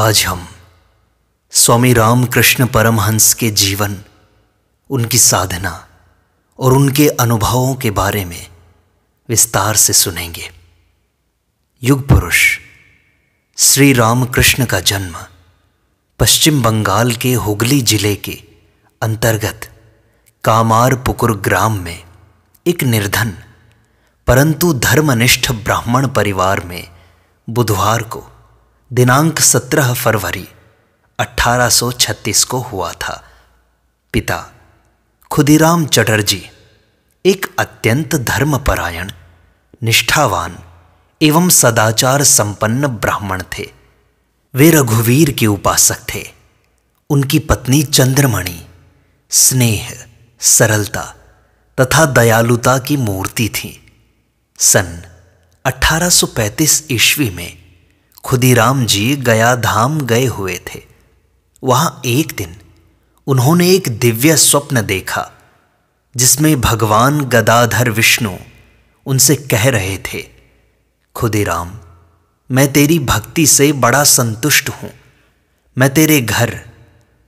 आज हम स्वामी रामकृष्ण परमहंस के जीवन उनकी साधना और उनके अनुभवों के बारे में विस्तार से सुनेंगे युग पुरुष श्री रामकृष्ण का जन्म पश्चिम बंगाल के हुगली जिले के अंतर्गत कामारपुकुर ग्राम में एक निर्धन परंतु धर्मनिष्ठ ब्राह्मण परिवार में बुधवार को दिनांक 17 फरवरी 1836 को हुआ था पिता खुदीराम चटर्जी एक अत्यंत धर्मपरायण निष्ठावान एवं सदाचार संपन्न ब्राह्मण थे वे रघुवीर के उपासक थे उनकी पत्नी चंद्रमणि स्नेह सरलता तथा दयालुता की मूर्ति थी सन 1835 ईस्वी में खुदीराम जी गया धाम गए हुए थे वहां एक दिन उन्होंने एक दिव्य स्वप्न देखा जिसमें भगवान गदाधर विष्णु उनसे कह रहे थे खुदीराम मैं तेरी भक्ति से बड़ा संतुष्ट हूं मैं तेरे घर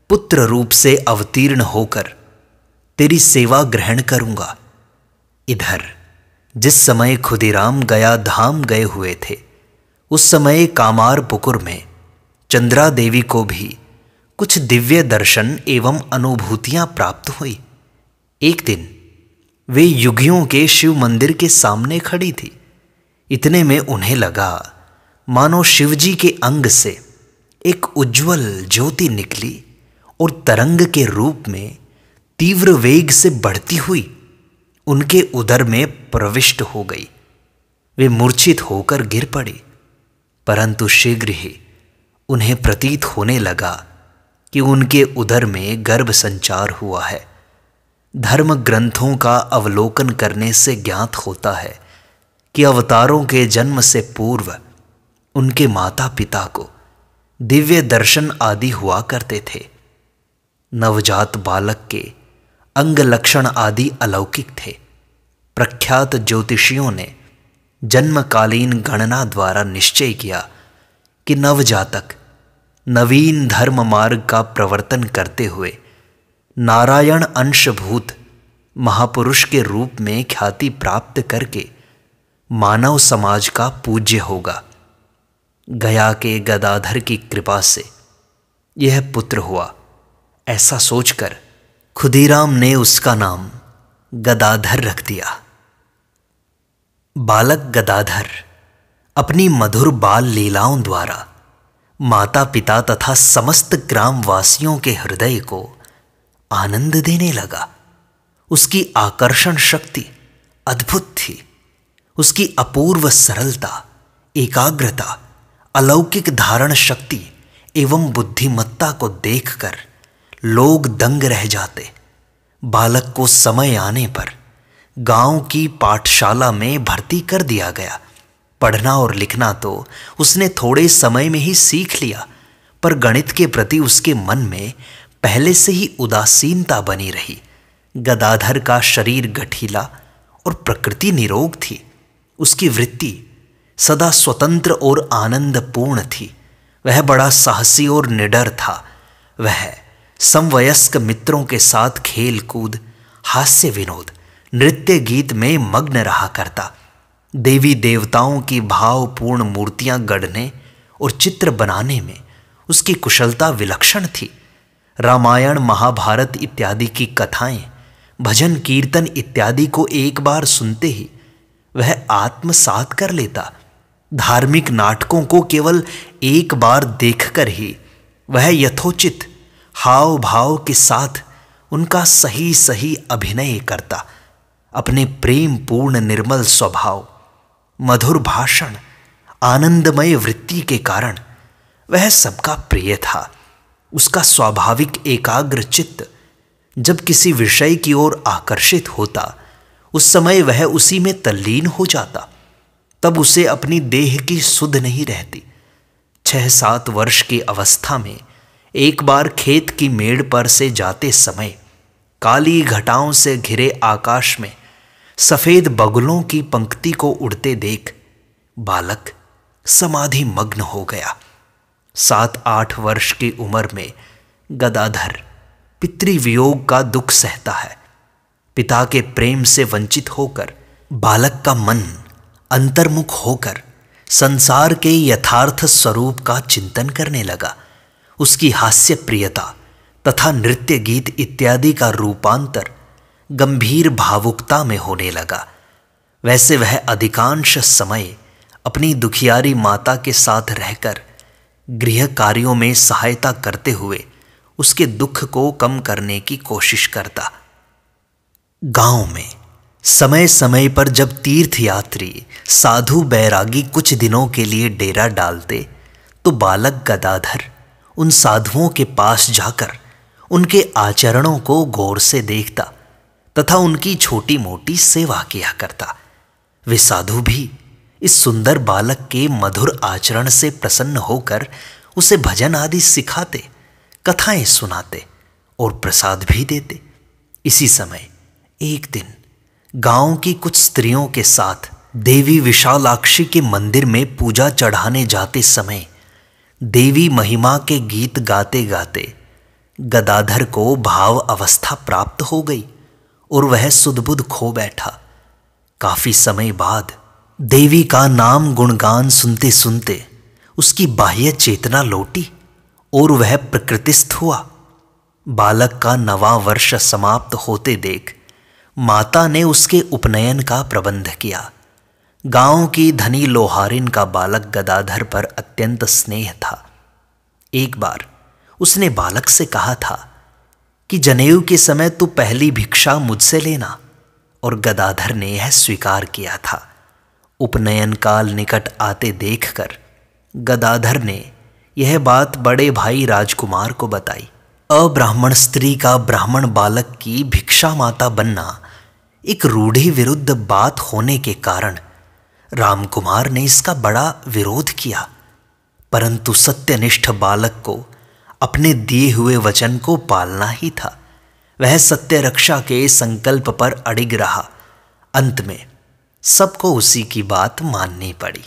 पुत्र रूप से अवतीर्ण होकर तेरी सेवा ग्रहण करूंगा इधर जिस समय खुदीराम गया धाम गए हुए थे उस समय कामार पुकुर में चंद्रा देवी को भी कुछ दिव्य दर्शन एवं अनुभूतियां प्राप्त हुई एक दिन वे युगियों के शिव मंदिर के सामने खड़ी थी इतने में उन्हें लगा मानो शिवजी के अंग से एक उज्जवल ज्योति निकली और तरंग के रूप में तीव्र वेग से बढ़ती हुई उनके उदर में प्रविष्ट हो गई वे मूर्छित होकर गिर पड़ी परंतु शीघ्र ही उन्हें प्रतीत होने लगा कि उनके उदर में गर्भ संचार हुआ है धर्म ग्रंथों का अवलोकन करने से ज्ञात होता है कि अवतारों के जन्म से पूर्व उनके माता पिता को दिव्य दर्शन आदि हुआ करते थे नवजात बालक के अंग लक्षण आदि अलौकिक थे प्रख्यात ज्योतिषियों ने जन्मकालीन गणना द्वारा निश्चय किया कि नवजातक नवीन धर्म मार्ग का प्रवर्तन करते हुए नारायण अंशभूत महापुरुष के रूप में ख्याति प्राप्त करके मानव समाज का पूज्य होगा गया के गदाधर की कृपा से यह पुत्र हुआ ऐसा सोचकर खुदीराम ने उसका नाम गदाधर रख दिया बालक गदाधर अपनी मधुर बाल लीलाओं द्वारा माता पिता तथा समस्त ग्रामवासियों के हृदय को आनंद देने लगा उसकी आकर्षण शक्ति अद्भुत थी उसकी अपूर्व सरलता एकाग्रता अलौकिक धारण शक्ति एवं बुद्धिमत्ता को देखकर लोग दंग रह जाते बालक को समय आने पर गांव की पाठशाला में भर्ती कर दिया गया पढ़ना और लिखना तो उसने थोड़े समय में ही सीख लिया पर गणित के प्रति उसके मन में पहले से ही उदासीनता बनी रही गदाधर का शरीर गठीला और प्रकृति निरोग थी उसकी वृत्ति सदा स्वतंत्र और आनंदपूर्ण थी वह बड़ा साहसी और निडर था वह समवयस्क मित्रों के साथ खेल कूद हास्य विनोद नृत्य गीत में मग्न रहा करता देवी देवताओं की भावपूर्ण मूर्तियां गढ़ने और चित्र बनाने में उसकी कुशलता विलक्षण थी रामायण महाभारत इत्यादि की कथाएं भजन कीर्तन इत्यादि को एक बार सुनते ही वह आत्मसात कर लेता धार्मिक नाटकों को केवल एक बार देखकर ही वह यथोचित हाव भाव के साथ उनका सही सही अभिनय करता अपने प्रेम पूर्ण निर्मल स्वभाव मधुर भाषण आनंदमय वृत्ति के कारण वह सबका प्रिय था उसका स्वाभाविक एकाग्र चित्त जब किसी विषय की ओर आकर्षित होता उस समय वह उसी में तल्लीन हो जाता तब उसे अपनी देह की सुध नहीं रहती छह सात वर्ष की अवस्था में एक बार खेत की मेड़ पर से जाते समय काली घटाओं से घिरे आकाश में सफेद बगुलों की पंक्ति को उड़ते देख बालक समाधि मग्न हो गया सात आठ वर्ष की उम्र में गदाधर पितृवियोग का दुख सहता है पिता के प्रेम से वंचित होकर बालक का मन अंतर्मुख होकर संसार के यथार्थ स्वरूप का चिंतन करने लगा उसकी हास्य प्रियता तथा नृत्य गीत इत्यादि का रूपांतर गंभीर भावुकता में होने लगा वैसे वह अधिकांश समय अपनी दुखियारी माता के साथ रहकर गृह कार्यों में सहायता करते हुए उसके दुख को कम करने की कोशिश करता गांव में समय समय पर जब तीर्थ यात्री साधु बैरागी कुछ दिनों के लिए डेरा डालते तो बालक गदाधर उन साधुओं के पास जाकर उनके आचरणों को गौर से देखता तथा उनकी छोटी मोटी सेवा किया करता वे साधु भी इस सुंदर बालक के मधुर आचरण से प्रसन्न होकर उसे भजन आदि सिखाते कथाएं सुनाते और प्रसाद भी देते इसी समय एक दिन गांव की कुछ स्त्रियों के साथ देवी विशालाक्षी के मंदिर में पूजा चढ़ाने जाते समय देवी महिमा के गीत गाते गाते गदाधर को भाव अवस्था प्राप्त हो गई और वह सुदबुद खो बैठा काफी समय बाद देवी का नाम गुणगान सुनते सुनते उसकी बाह्य चेतना लौटी और वह प्रकृतिस्थ हुआ बालक का नवा वर्ष समाप्त होते देख माता ने उसके उपनयन का प्रबंध किया गांव की धनी लोहारिन का बालक गदाधर पर अत्यंत स्नेह था एक बार उसने बालक से कहा था कि जनेऊ के समय तू तो पहली भिक्षा मुझसे लेना और गदाधर ने यह स्वीकार किया था उपनयन काल निकट आते देखकर गदाधर ने यह बात बड़े भाई राजकुमार को बताई अब्राह्मण स्त्री का ब्राह्मण बालक की भिक्षा माता बनना एक रूढ़ी विरुद्ध बात होने के कारण रामकुमार ने इसका बड़ा विरोध किया परंतु सत्यनिष्ठ बालक को अपने दिए हुए वचन को पालना ही था वह सत्य रक्षा के संकल्प पर अड़िग रहा अंत में सबको उसी की बात माननी पड़ी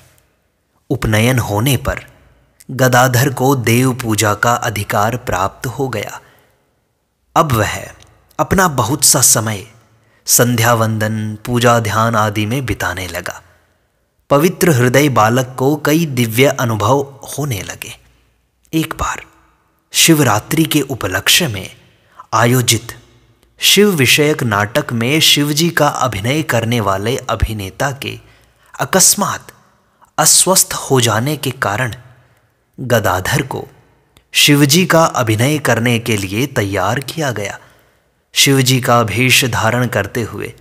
उपनयन होने पर गदाधर को देव पूजा का अधिकार प्राप्त हो गया अब वह अपना बहुत सा समय संध्या वंदन पूजा ध्यान आदि में बिताने लगा पवित्र हृदय बालक को कई दिव्य अनुभव होने लगे एक बार शिवरात्रि के उपलक्ष्य में आयोजित शिव विषयक नाटक में शिवजी का अभिनय करने वाले अभिनेता के अकस्मात अस्वस्थ हो जाने के कारण गदाधर को शिवजी का अभिनय करने के लिए तैयार किया गया शिवजी का भेष धारण करते हुए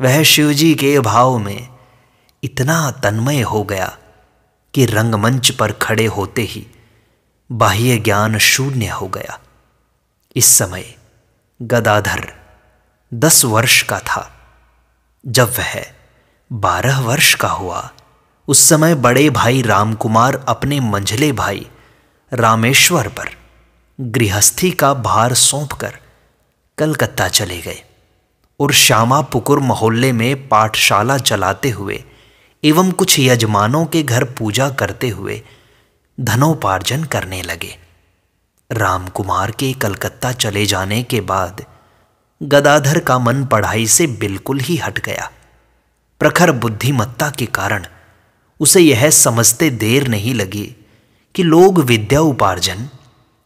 वह शिवजी के भाव में इतना तन्मय हो गया कि रंगमंच पर खड़े होते ही बाह्य ज्ञान शून्य हो गया इस समय गदाधर दस वर्ष का था जब वह बारह वर्ष का हुआ उस समय बड़े भाई रामकुमार अपने मंझले भाई रामेश्वर पर गृहस्थी का भार सौंपकर कलकत्ता चले गए और श्यामा पुकुर मोहल्ले में पाठशाला चलाते हुए एवं कुछ यजमानों के घर पूजा करते हुए धनोपार्जन करने लगे रामकुमार के कलकत्ता चले जाने के बाद गदाधर का मन पढ़ाई से बिल्कुल ही हट गया प्रखर बुद्धिमत्ता के कारण उसे यह समझते देर नहीं लगी कि लोग विद्या उपार्जन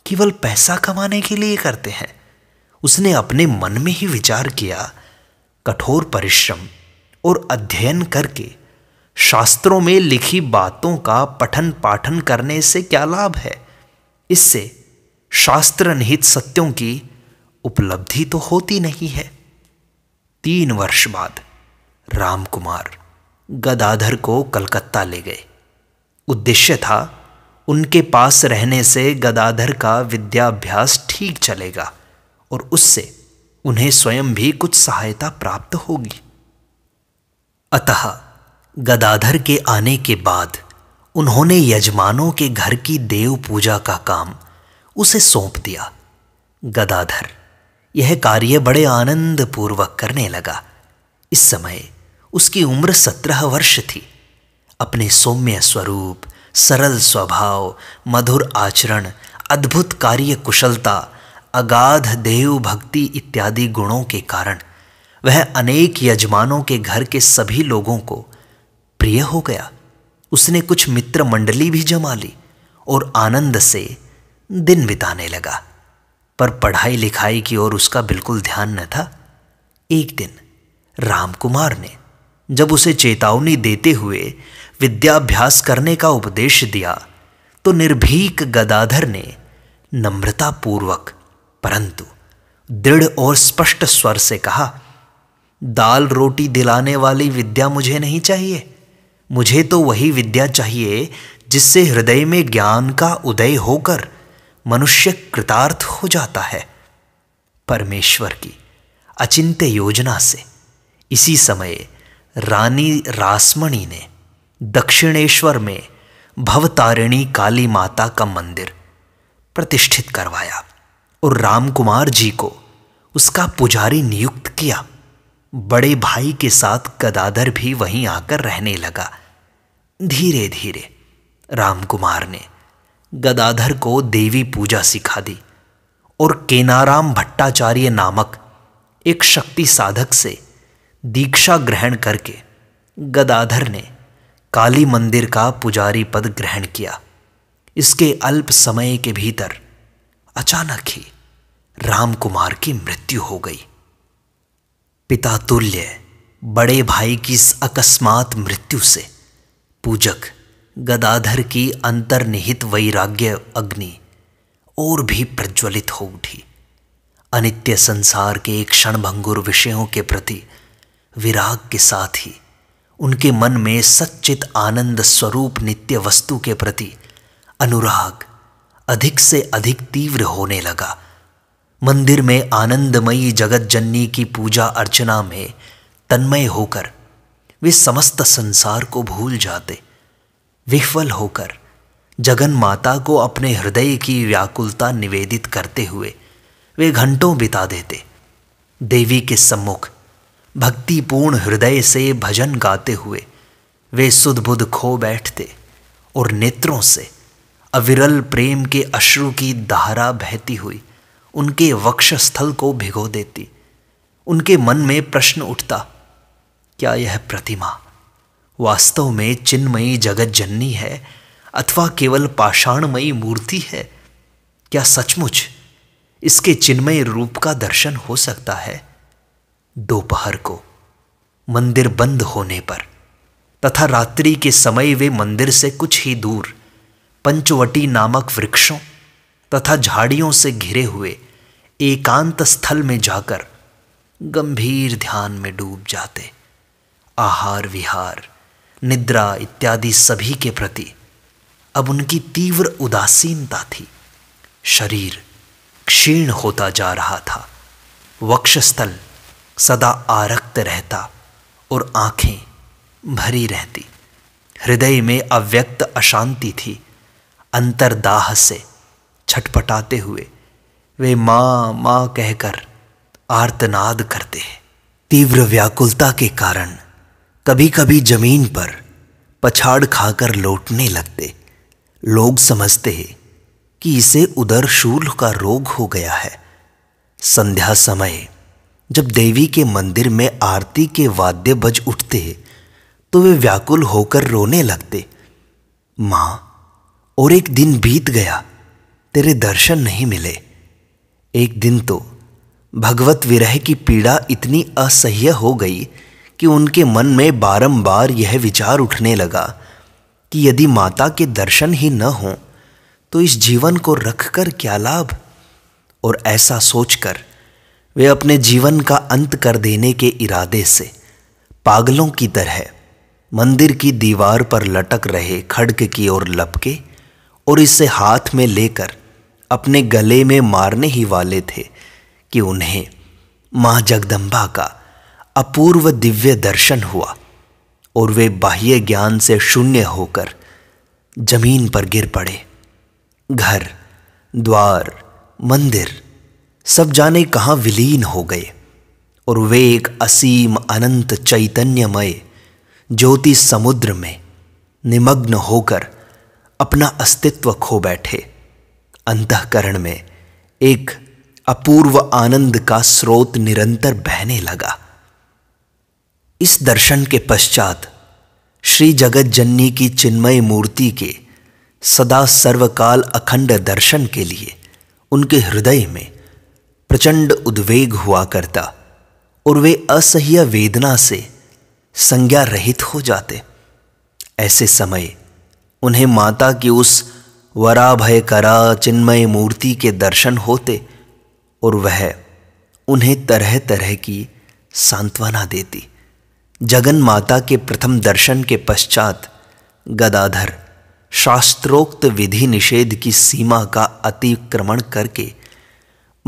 केवल पैसा कमाने के लिए करते हैं उसने अपने मन में ही विचार किया कठोर परिश्रम और अध्ययन करके शास्त्रों में लिखी बातों का पठन पाठन करने से क्या लाभ है इससे शास्त्र निहित सत्यों की उपलब्धि तो होती नहीं है तीन वर्ष बाद रामकुमार गदाधर को कलकत्ता ले गए उद्देश्य था उनके पास रहने से गदाधर का विद्याभ्यास ठीक चलेगा और उससे उन्हें स्वयं भी कुछ सहायता प्राप्त होगी अतः गदाधर के आने के बाद उन्होंने यजमानों के घर की देव पूजा का काम उसे सौंप दिया गदाधर यह कार्य बड़े आनंद पूर्वक करने लगा इस समय उसकी उम्र सत्रह वर्ष थी अपने सौम्य स्वरूप सरल स्वभाव मधुर आचरण अद्भुत कार्य कुशलता अगाध देव भक्ति इत्यादि गुणों के कारण वह अनेक यजमानों के घर के सभी लोगों को प्रिय हो गया उसने कुछ मित्र मंडली भी जमा ली और आनंद से दिन बिताने लगा पर पढ़ाई लिखाई की ओर उसका बिल्कुल ध्यान न था एक दिन रामकुमार ने जब उसे चेतावनी देते हुए विद्याभ्यास करने का उपदेश दिया तो निर्भीक गदाधर ने नम्रतापूर्वक परंतु दृढ़ और स्पष्ट स्वर से कहा दाल रोटी दिलाने वाली विद्या मुझे नहीं चाहिए मुझे तो वही विद्या चाहिए जिससे हृदय में ज्ञान का उदय होकर मनुष्य कृतार्थ हो जाता है परमेश्वर की अचिंत्य योजना से इसी समय रानी रासमणी ने दक्षिणेश्वर में भवतारिणी काली माता का मंदिर प्रतिष्ठित करवाया और रामकुमार जी को उसका पुजारी नियुक्त किया बड़े भाई के साथ कदादर भी वहीं आकर रहने लगा धीरे धीरे रामकुमार ने गदाधर को देवी पूजा सिखा दी और केनाराम भट्टाचार्य नामक एक शक्ति साधक से दीक्षा ग्रहण करके गदाधर ने काली मंदिर का पुजारी पद ग्रहण किया इसके अल्प समय के भीतर अचानक ही रामकुमार की मृत्यु हो गई पिता तुल्य बड़े भाई की इस अकस्मात मृत्यु से पूजक गदाधर की अंतर्निहित वैराग्य अग्नि और भी प्रज्वलित हो उठी अनित्य संसार के क्षण भंगुर विषयों के प्रति विराग के साथ ही उनके मन में सच्चित आनंद स्वरूप नित्य वस्तु के प्रति अनुराग अधिक से अधिक तीव्र होने लगा मंदिर में आनंदमयी जगत जननी की पूजा अर्चना में तन्मय होकर वे समस्त संसार को भूल जाते विह्वल होकर जगन माता को अपने हृदय की व्याकुलता निवेदित करते हुए वे घंटों बिता देते देवी के सम्मुख भक्तिपूर्ण हृदय से भजन गाते हुए वे सुदबुद खो बैठते और नेत्रों से अविरल प्रेम के अश्रु की धारा बहती हुई उनके वक्षस्थल को भिगो देती उनके मन में प्रश्न उठता क्या यह प्रतिमा वास्तव में चिन्मयी जगत जननी है अथवा केवल पाषाणमयी मूर्ति है क्या सचमुच इसके चिन्मय रूप का दर्शन हो सकता है दोपहर को मंदिर बंद होने पर तथा रात्रि के समय वे मंदिर से कुछ ही दूर पंचवटी नामक वृक्षों तथा झाड़ियों से घिरे हुए एकांत स्थल में जाकर गंभीर ध्यान में डूब जाते आहार विहार निद्रा इत्यादि सभी के प्रति अब उनकी तीव्र उदासीनता थी शरीर क्षीण होता जा रहा था वक्षस्थल सदा आरक्त रहता और आंखें भरी रहती हृदय में अव्यक्त अशांति थी अंतरदाह से छटपटाते हुए वे माँ माँ कहकर आर्तनाद करते तीव्र व्याकुलता के कारण कभी कभी जमीन पर पछाड़ खाकर लौटने लगते लोग समझते हैं कि इसे उधर शूल का रोग हो गया है संध्या समय जब देवी के मंदिर में आरती के वाद्य बज उठते हैं तो वे व्याकुल होकर रोने लगते मां और एक दिन बीत गया तेरे दर्शन नहीं मिले एक दिन तो भगवत विरह की पीड़ा इतनी असह्य हो गई कि उनके मन में बारंबार यह विचार उठने लगा कि यदि माता के दर्शन ही न हो तो इस जीवन को रखकर क्या लाभ और ऐसा सोचकर वे अपने जीवन का अंत कर देने के इरादे से पागलों की तरह मंदिर की दीवार पर लटक रहे खड़क की ओर लपके और इसे हाथ में लेकर अपने गले में मारने ही वाले थे कि उन्हें मां जगदम्बा का अपूर्व दिव्य दर्शन हुआ और वे बाह्य ज्ञान से शून्य होकर जमीन पर गिर पड़े घर द्वार मंदिर सब जाने कहाँ विलीन हो गए और वे एक असीम अनंत चैतन्यमय ज्योति समुद्र में निमग्न होकर अपना अस्तित्व खो बैठे अंतकरण में एक अपूर्व आनंद का स्रोत निरंतर बहने लगा इस दर्शन के पश्चात श्री जगत जननी की चिन्मय मूर्ति के सदा सर्वकाल अखंड दर्शन के लिए उनके हृदय में प्रचंड उद्वेग हुआ करता और वे असह्य वेदना से संज्ञा रहित हो जाते ऐसे समय उन्हें माता की उस वराभय करा चिन्मय मूर्ति के दर्शन होते और वह उन्हें तरह तरह की सांत्वना देती जगन माता के प्रथम दर्शन के पश्चात गदाधर शास्त्रोक्त विधि निषेध की सीमा का अतिक्रमण करके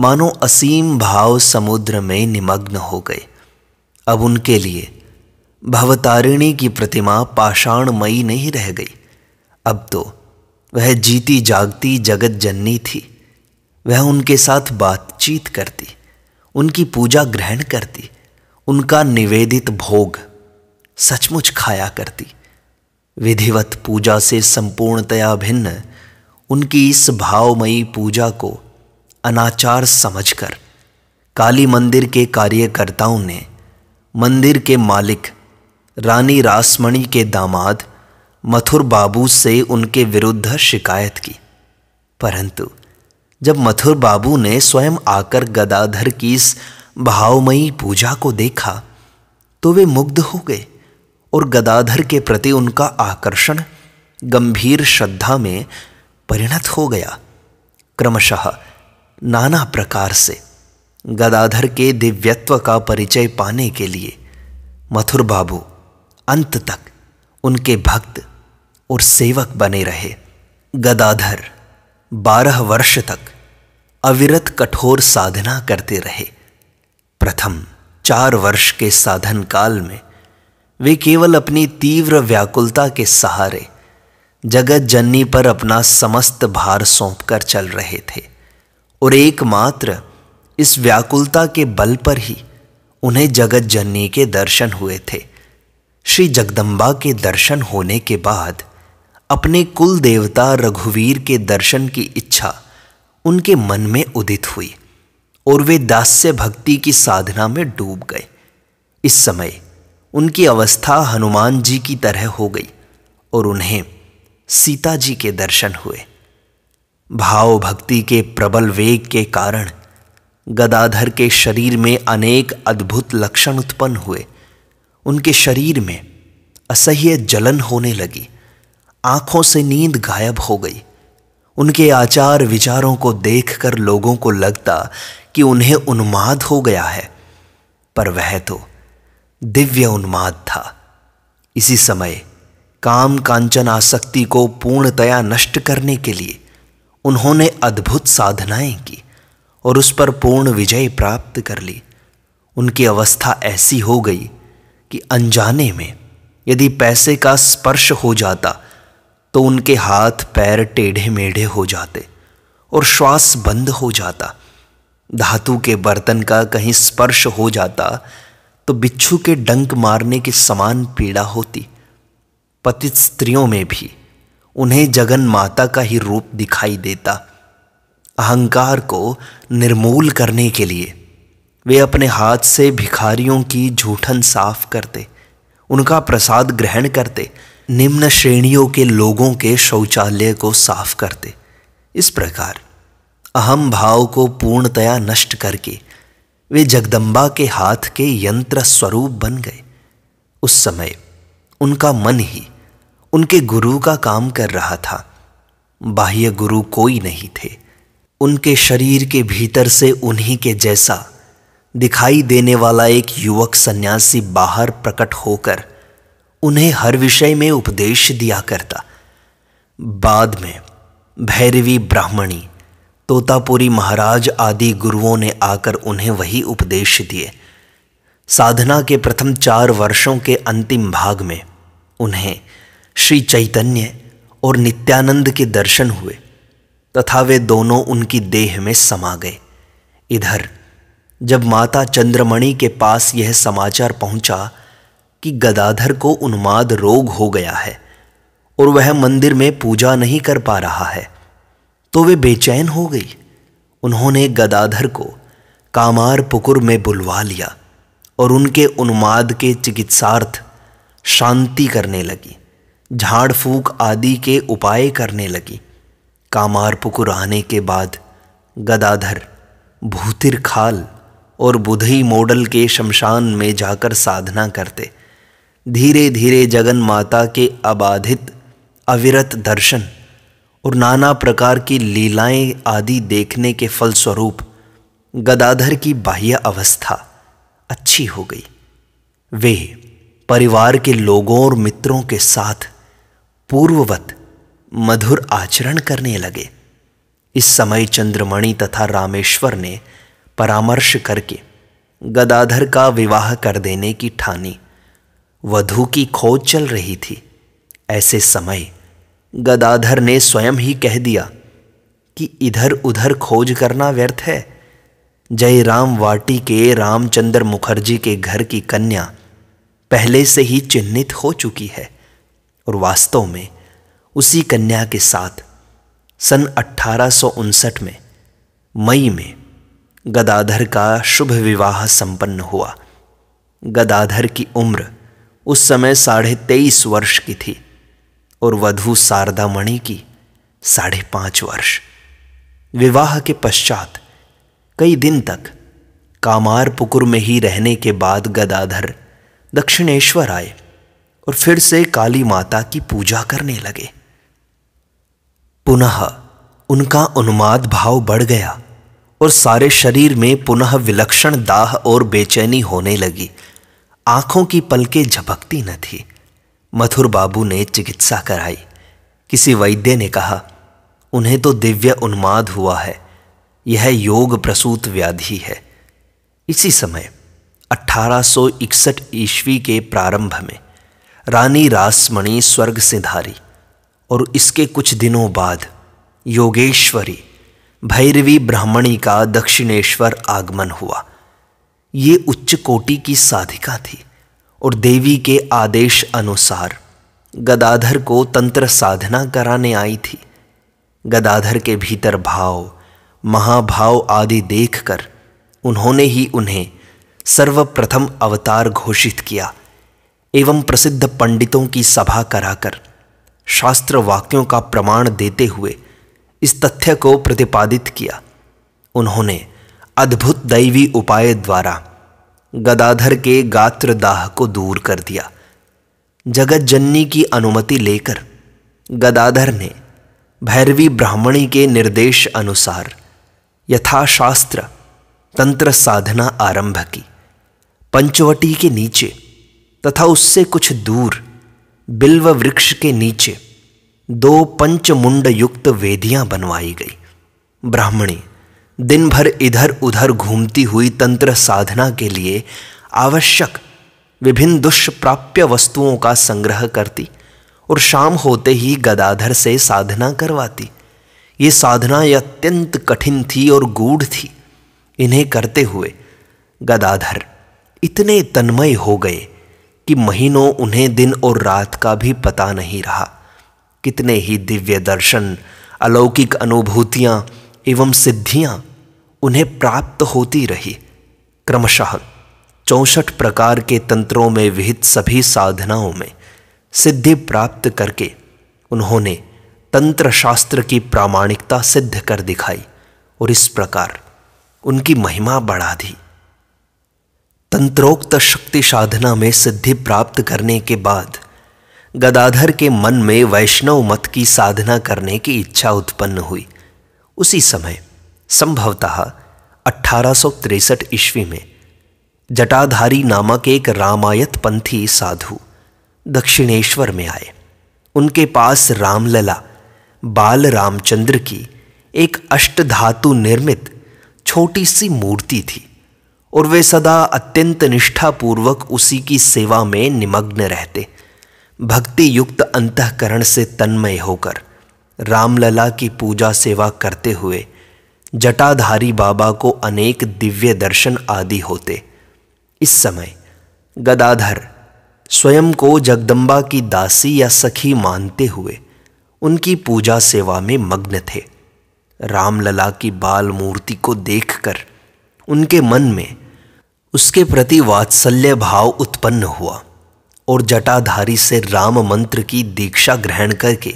मानो असीम भाव समुद्र में निमग्न हो गए अब उनके लिए भवतारिणी की प्रतिमा पाषाणमयी नहीं रह गई अब तो वह जीती जागती जगत जननी थी वह उनके साथ बातचीत करती उनकी पूजा ग्रहण करती उनका निवेदित भोग सचमुच खाया करती विधिवत पूजा से संपूर्णतया भिन्न उनकी इस भावमयी पूजा को अनाचार समझकर काली मंदिर के कार्यकर्ताओं ने मंदिर के मालिक रानी रासमणि के दामाद मथुर बाबू से उनके विरुद्ध शिकायत की परंतु जब मथुर बाबू ने स्वयं आकर गदाधर की इस भावमयी पूजा को देखा तो वे मुग्ध हो गए और गदाधर के प्रति उनका आकर्षण गंभीर श्रद्धा में परिणत हो गया क्रमशः नाना प्रकार से गदाधर के दिव्यत्व का परिचय पाने के लिए मथुर बाबू अंत तक उनके भक्त और सेवक बने रहे गदाधर बारह वर्ष तक अविरत कठोर साधना करते रहे प्रथम चार वर्ष के साधन काल में वे केवल अपनी तीव्र व्याकुलता के सहारे जगत जननी पर अपना समस्त भार सौंप कर चल रहे थे और एकमात्र इस व्याकुलता के बल पर ही उन्हें जगत जननी के दर्शन हुए थे श्री जगदम्बा के दर्शन होने के बाद अपने कुल देवता रघुवीर के दर्शन की इच्छा उनके मन में उदित हुई और वे दास्य भक्ति की साधना में डूब गए इस समय उनकी अवस्था हनुमान जी की तरह हो गई और उन्हें सीता जी के दर्शन हुए भाव भक्ति के प्रबल वेग के कारण गदाधर के शरीर में अनेक अद्भुत लक्षण उत्पन्न हुए उनके शरीर में असह्य जलन होने लगी आंखों से नींद गायब हो गई उनके आचार विचारों को देखकर लोगों को लगता कि उन्हें उन्माद हो गया है पर वह तो दिव्य उन्माद था इसी समय काम कांचन आसक्ति को पूर्णतया नष्ट करने के लिए उन्होंने अद्भुत साधनाएं की और उस पर पूर्ण विजय प्राप्त कर ली उनकी अवस्था ऐसी हो गई कि अनजाने में यदि पैसे का स्पर्श हो जाता तो उनके हाथ पैर टेढ़े मेढ़े हो जाते और श्वास बंद हो जाता धातु के बर्तन का कहीं स्पर्श हो जाता तो बिच्छू के डंक मारने के समान पीड़ा होती पतित स्त्रियों में भी उन्हें जगन माता का ही रूप दिखाई देता अहंकार को निर्मूल करने के लिए वे अपने हाथ से भिखारियों की झूठन साफ करते उनका प्रसाद ग्रहण करते निम्न श्रेणियों के लोगों के शौचालय को साफ करते इस प्रकार अहम भाव को पूर्णतया नष्ट करके वे जगदम्बा के हाथ के यंत्र स्वरूप बन गए उस समय उनका मन ही उनके गुरु का काम कर रहा था बाह्य गुरु कोई नहीं थे उनके शरीर के भीतर से उन्हीं के जैसा दिखाई देने वाला एक युवक सन्यासी बाहर प्रकट होकर उन्हें हर विषय में उपदेश दिया करता बाद में भैरवी ब्राह्मणी तोतापुरी महाराज आदि गुरुओं ने आकर उन्हें वही उपदेश दिए साधना के प्रथम चार वर्षों के अंतिम भाग में उन्हें श्री चैतन्य और नित्यानंद के दर्शन हुए तथा वे दोनों उनकी देह में समा गए इधर जब माता चंद्रमणि के पास यह समाचार पहुंचा कि गदाधर को उन्माद रोग हो गया है और वह मंदिर में पूजा नहीं कर पा रहा है तो वे बेचैन हो गई उन्होंने गदाधर को कामार पुकुर में बुलवा लिया और उनके उन्माद के चिकित्सार्थ शांति करने लगी झाड़ फूक आदि के उपाय करने लगी कामार पुकुर आने के बाद गदाधर भूतिर खाल और बुधई मॉडल के शमशान में जाकर साधना करते धीरे धीरे जगन माता के अबाधित अविरत दर्शन और नाना प्रकार की लीलाएं आदि देखने के फलस्वरूप गदाधर की बाह्य अवस्था अच्छी हो गई वे परिवार के लोगों और मित्रों के साथ पूर्ववत मधुर आचरण करने लगे इस समय चंद्रमणि तथा रामेश्वर ने परामर्श करके गदाधर का विवाह कर देने की ठानी वधु की खोज चल रही थी ऐसे समय गदाधर ने स्वयं ही कह दिया कि इधर उधर खोज करना व्यर्थ है जयराम वाटी के रामचंद्र मुखर्जी के घर की कन्या पहले से ही चिन्हित हो चुकी है और वास्तव में उसी कन्या के साथ सन अठारह में मई में गदाधर का शुभ विवाह संपन्न हुआ गदाधर की उम्र उस समय साढ़े तेईस वर्ष की थी और वधु शारदा मणि की साढ़े पांच वर्ष विवाह के पश्चात कई दिन तक कामार पुकुर में ही रहने के बाद गदाधर दक्षिणेश्वर आए और फिर से काली माता की पूजा करने लगे पुनः उनका उन्माद भाव बढ़ गया और सारे शरीर में पुनः विलक्षण दाह और बेचैनी होने लगी आंखों की पलके झपकती न थी मथुर बाबू ने चिकित्सा कराई किसी वैद्य ने कहा उन्हें तो दिव्य उन्माद हुआ है यह योग प्रसूत व्याधि है इसी समय 1861 ईस्वी के प्रारंभ में रानी रासमणि स्वर्ग से धारी और इसके कुछ दिनों बाद योगेश्वरी भैरवी ब्राह्मणी का दक्षिणेश्वर आगमन हुआ ये उच्च कोटि की साधिका थी और देवी के आदेश अनुसार गदाधर को तंत्र साधना कराने आई थी गदाधर के भीतर भाव महाभाव आदि देखकर उन्होंने ही उन्हें सर्वप्रथम अवतार घोषित किया एवं प्रसिद्ध पंडितों की सभा कराकर शास्त्र वाक्यों का प्रमाण देते हुए इस तथ्य को प्रतिपादित किया उन्होंने अद्भुत दैवी उपाय द्वारा गदाधर के गात्र दाह को दूर कर दिया जगत जननी की अनुमति लेकर गदाधर ने भैरवी ब्राह्मणी के निर्देश अनुसार यथाशास्त्र तंत्र साधना आरंभ की पंचवटी के नीचे तथा उससे कुछ दूर बिल्व वृक्ष के नीचे दो पंचमुंड युक्त वेदियां बनवाई गई ब्राह्मणी दिन भर इधर उधर घूमती हुई तंत्र साधना के लिए आवश्यक विभिन्न दुष्प्राप्य वस्तुओं का संग्रह करती और शाम होते ही गदाधर से साधना करवाती ये साधना अत्यंत कठिन थी और गूढ़ थी इन्हें करते हुए गदाधर इतने तन्मय हो गए कि महीनों उन्हें दिन और रात का भी पता नहीं रहा कितने ही दिव्य दर्शन अलौकिक अनुभूतियां एवं सिद्धियां उन्हें प्राप्त होती रही क्रमशः चौसठ प्रकार के तंत्रों में विहित सभी साधनाओं में सिद्धि प्राप्त करके उन्होंने तंत्र शास्त्र की प्रामाणिकता सिद्ध कर दिखाई और इस प्रकार उनकी महिमा बढ़ा दी तंत्रोक्त शक्ति साधना में सिद्धि प्राप्त करने के बाद गदाधर के मन में वैष्णव मत की साधना करने की इच्छा उत्पन्न हुई उसी समय संभवतः अठारह ईस्वी में जटाधारी नामक एक रामायत पंथी साधु दक्षिणेश्वर में आए उनके पास रामलला बाल रामचंद्र की एक अष्टधातु निर्मित छोटी सी मूर्ति थी और वे सदा अत्यंत निष्ठापूर्वक उसी की सेवा में निमग्न रहते भक्ति युक्त अंतकरण से तन्मय होकर रामलला की पूजा सेवा करते हुए जटाधारी बाबा को अनेक दिव्य दर्शन आदि होते इस समय गदाधर स्वयं को जगदम्बा की दासी या सखी मानते हुए उनकी पूजा सेवा में मग्न थे रामलला की बाल मूर्ति को देखकर उनके मन में उसके प्रति वात्सल्य भाव उत्पन्न हुआ और जटाधारी से राम मंत्र की दीक्षा ग्रहण करके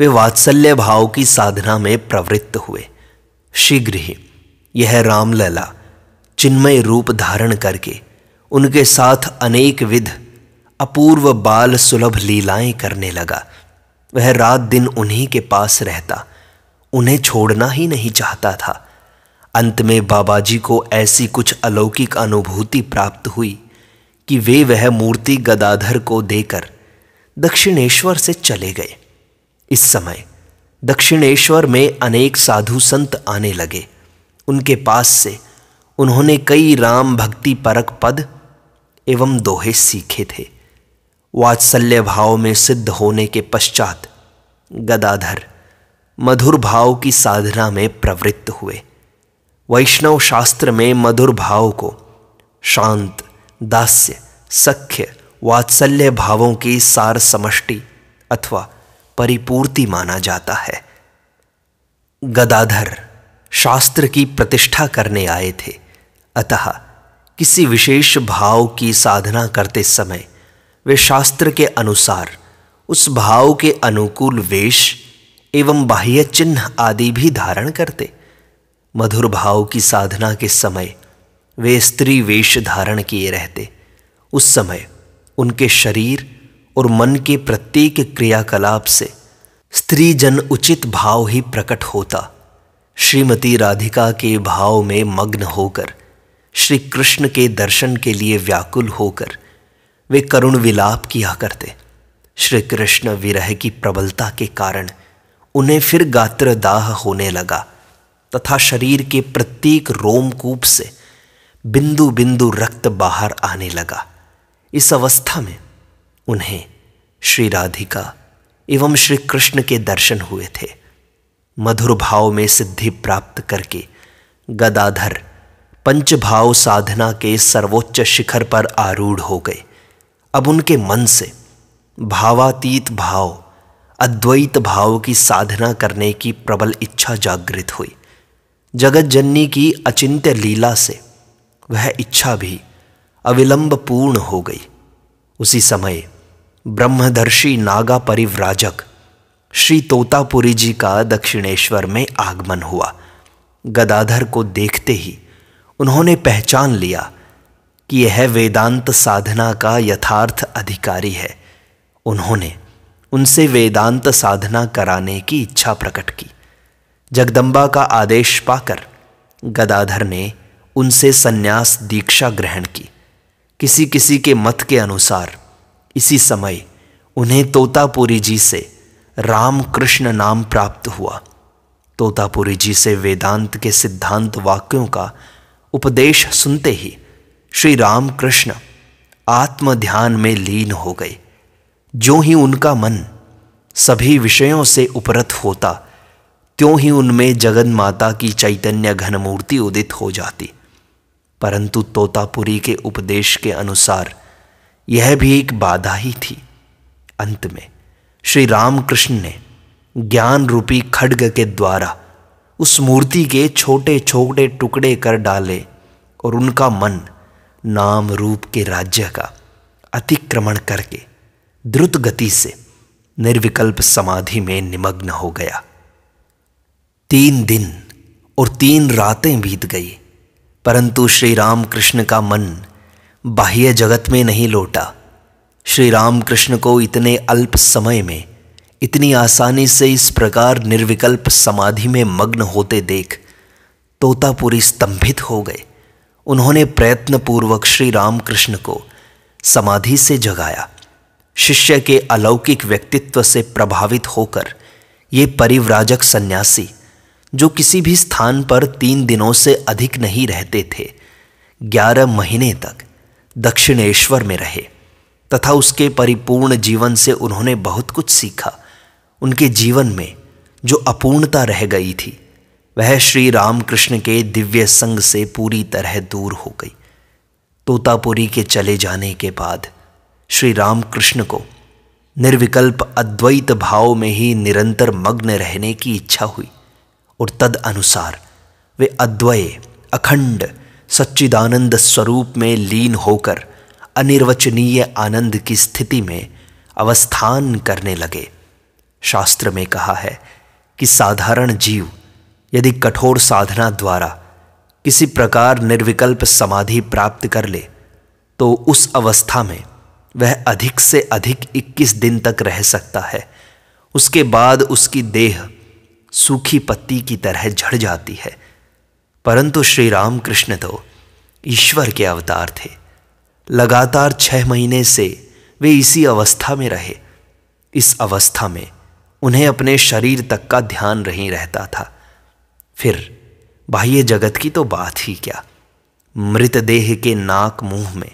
वे वात्सल्य भाव की साधना में प्रवृत्त हुए शीघ्र ही यह रामलला चिन्मय रूप धारण करके उनके साथ अनेक विध अपूर्व बाल सुलभ लीलाएं करने लगा वह रात दिन उन्हीं के पास रहता उन्हें छोड़ना ही नहीं चाहता था अंत में बाबा जी को ऐसी कुछ अलौकिक अनुभूति प्राप्त हुई कि वे वह मूर्ति गदाधर को देकर दक्षिणेश्वर से चले गए इस समय दक्षिणेश्वर में अनेक साधु संत आने लगे उनके पास से उन्होंने कई राम भक्ति परक पद एवं दोहे सीखे थे वात्सल्य भाव में सिद्ध होने के पश्चात गदाधर मधुर भाव की साधना में प्रवृत्त हुए वैष्णव शास्त्र में मधुर भाव को शांत दास्य सख्य वात्सल्य भावों की सार समष्टि अथवा परिपूर्ति माना जाता है गदाधर शास्त्र की प्रतिष्ठा करने आए थे अतः किसी विशेष भाव की साधना करते समय वे शास्त्र के अनुसार उस भाव के अनुकूल वेश एवं बाह्य चिन्ह आदि भी धारण करते मधुर भाव की साधना के समय वे स्त्री वेश धारण किए रहते उस समय उनके शरीर और मन के प्रत्येक क्रियाकलाप से स्त्री जन उचित भाव ही प्रकट होता श्रीमती राधिका के भाव में मग्न होकर श्री कृष्ण के दर्शन के लिए व्याकुल होकर वे करुण विलाप किया करते श्री कृष्ण विरह की प्रबलता के कारण उन्हें फिर गात्र दाह होने लगा तथा शरीर के प्रत्येक रोमकूप से बिंदु बिंदु रक्त बाहर आने लगा इस अवस्था में उन्हें श्री राधिका एवं श्री कृष्ण के दर्शन हुए थे मधुर भाव में सिद्धि प्राप्त करके गदाधर पंच भाव साधना के सर्वोच्च शिखर पर आरूढ़ हो गए अब उनके मन से भावातीत भाव अद्वैत भाव की साधना करने की प्रबल इच्छा जागृत हुई जगत जननी की अचिंत्य लीला से वह इच्छा भी अविलंब पूर्ण हो गई उसी समय ब्रह्मदर्शी नागा परिव्राजक श्री तोतापुरी जी का दक्षिणेश्वर में आगमन हुआ गदाधर को देखते ही उन्होंने पहचान लिया कि यह वेदांत साधना का यथार्थ अधिकारी है उन्होंने उनसे वेदांत साधना कराने की इच्छा प्रकट की जगदम्बा का आदेश पाकर गदाधर ने उनसे संन्यास दीक्षा ग्रहण की किसी किसी के मत के अनुसार इसी समय उन्हें तोतापुरी जी से रामकृष्ण नाम प्राप्त हुआ तोतापुरी जी से वेदांत के सिद्धांत वाक्यों का उपदेश सुनते ही श्री रामकृष्ण आत्म ध्यान में लीन हो गए जो ही उनका मन सभी विषयों से उपरत होता त्यों ही उनमें जगन माता की चैतन्य घनमूर्ति उदित हो जाती परंतु तोतापुरी के उपदेश के अनुसार यह भी एक बाधा ही थी अंत में श्री रामकृष्ण ने ज्ञान रूपी खड्ग के द्वारा उस मूर्ति के छोटे छोटे टुकड़े कर डाले और उनका मन नाम रूप के राज्य का अतिक्रमण करके द्रुत गति से निर्विकल्प समाधि में निमग्न हो गया तीन दिन और तीन रातें बीत गई परंतु श्री रामकृष्ण का मन बाह्य जगत में नहीं लौटा श्री राम कृष्ण को इतने अल्प समय में इतनी आसानी से इस प्रकार निर्विकल्प समाधि में मग्न होते देख तोतापुरी स्तंभित हो गए उन्होंने प्रयत्नपूर्वक श्री रामकृष्ण को समाधि से जगाया शिष्य के अलौकिक व्यक्तित्व से प्रभावित होकर ये परिव्राजक सन्यासी जो किसी भी स्थान पर तीन दिनों से अधिक नहीं रहते थे ग्यारह महीने तक दक्षिणेश्वर में रहे तथा उसके परिपूर्ण जीवन से उन्होंने बहुत कुछ सीखा उनके जीवन में जो अपूर्णता रह गई थी वह श्री रामकृष्ण के दिव्य संग से पूरी तरह दूर हो गई तोतापुरी के चले जाने के बाद श्री रामकृष्ण को निर्विकल्प अद्वैत भाव में ही निरंतर मग्न रहने की इच्छा हुई और तद अनुसार वे अद्वय अखंड सच्चिदानंद स्वरूप में लीन होकर अनिर्वचनीय आनंद की स्थिति में अवस्थान करने लगे शास्त्र में कहा है कि साधारण जीव यदि कठोर साधना द्वारा किसी प्रकार निर्विकल्प समाधि प्राप्त कर ले तो उस अवस्था में वह अधिक से अधिक 21 दिन तक रह सकता है उसके बाद उसकी देह सूखी पत्ती की तरह झड़ जाती है परंतु श्री रामकृष्ण तो ईश्वर के अवतार थे लगातार छह महीने से वे इसी अवस्था में रहे इस अवस्था में उन्हें अपने शरीर तक का ध्यान नहीं रहता था फिर बाह्य जगत की तो बात ही क्या मृतदेह के नाक मुंह में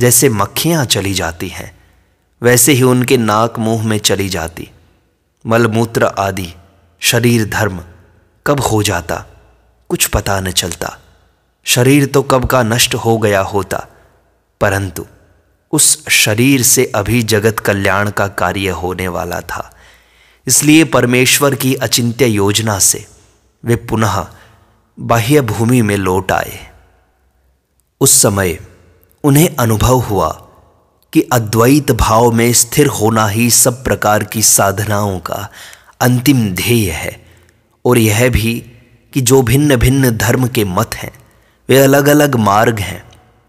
जैसे मक्खियां चली जाती हैं वैसे ही उनके नाक मुंह में चली जाती मलमूत्र आदि शरीर धर्म कब हो जाता कुछ पता न चलता शरीर तो कब का नष्ट हो गया होता परंतु उस शरीर से अभी जगत कल्याण का कार्य होने वाला था इसलिए परमेश्वर की अचिंत्य योजना से वे पुनः बाह्य भूमि में लौट आए उस समय उन्हें अनुभव हुआ कि अद्वैत भाव में स्थिर होना ही सब प्रकार की साधनाओं का अंतिम ध्येय है और यह भी कि जो भिन्न भिन्न धर्म के मत हैं वे अलग अलग मार्ग हैं